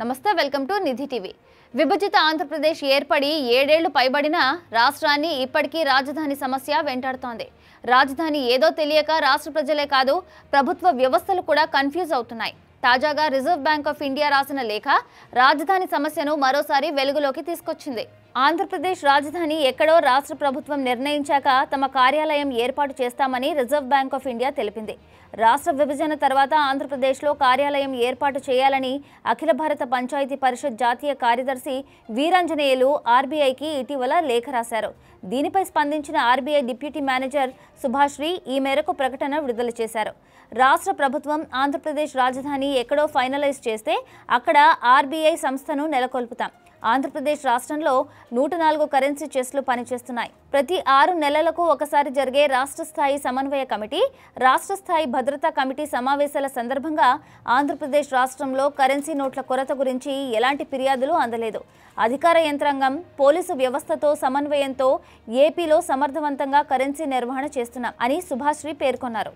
నమస్తే welcome to Nidhi TV విభజిత ఆంధ్రప్రదేశ్ ఏర్పడి ఏడేళ్లు పైబడిన రాష్ట్రాన్ని ఇప్పటికీ రాజధాని సమస్య వెంటాడుతోంది రాజధాని ఏదో తెలియక రాష్ట్ర ప్రజలే కాదు ప్రభుత్వ వ్యవస్థలు కూడా కన్ఫ్యూజ్ అవుతున్నాయి తాజాగా రిజర్వ్ బ్యాంక్ ఆఫ్ ఇండియా రాసిన లేఖ రాజధాని సమస్యను మరోసారి వెలుగులోకి తీసుకొచ్చింది ఆంధ్రప్రదేశ్ రాజధాని ఎక్కడో రాష్ట్ర ప్రభుత్వం నిర్ణయించాక తమ కార్యాలయం ఏర్పాటు చేస్తామని రిజర్వ్ బ్యాంక్ ఆఫ్ ఇండియా తెలిపింది రాష్ట్ర విభజన తర్వాత ఆంధ్రప్రదేశ్లో కార్యాలయం ఏర్పాటు చేయాలని అఖిల భారత పంచాయతీ పరిషత్ జాతీయ కార్యదర్శి వీరాంజనేయులు ఆర్బీఐకి ఇటీవల లేఖ రాశారు దీనిపై స్పందించిన ఆర్బీఐ డిప్యూటీ మేనేజర్ సుభాశ్రీ ఈ మేరకు ప్రకటన విడుదల చేశారు రాష్ట్ర ప్రభుత్వం ఆంధ్రప్రదేశ్ రాజధాని ఎక్కడో ఫైనలైజ్ చేస్తే అక్కడ ఆర్బీఐ సంస్థను నెలకొల్పుతాం ఆంధ్రప్రదేశ్ రాష్ట్రంలో నూట నాలుగు కరెన్సీ చెస్లు పనిచేస్తున్నాయి ప్రతి ఆరు నెలలకు ఒకసారి జరిగే రాష్ట్ర స్థాయి సమన్వయ కమిటీ రాష్ట్ర స్థాయి భద్రతా కమిటీ సమావేశాల సందర్భంగా ఆంధ్రప్రదేశ్ రాష్ట్రంలో కరెన్సీ నోట్ల కొరత గురించి ఎలాంటి ఫిర్యాదులు అందలేదు అధికార యంత్రాంగం పోలీసు వ్యవస్థతో సమన్వయంతో ఏపీలో సమర్థవంతంగా కరెన్సీ నిర్వహణ చేస్తున్నాం అని సుభాశ్రీ పేర్కొన్నారు